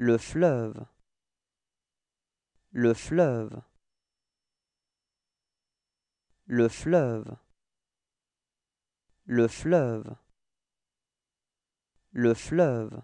le fleuve, le fleuve, le fleuve, le fleuve, le fleuve.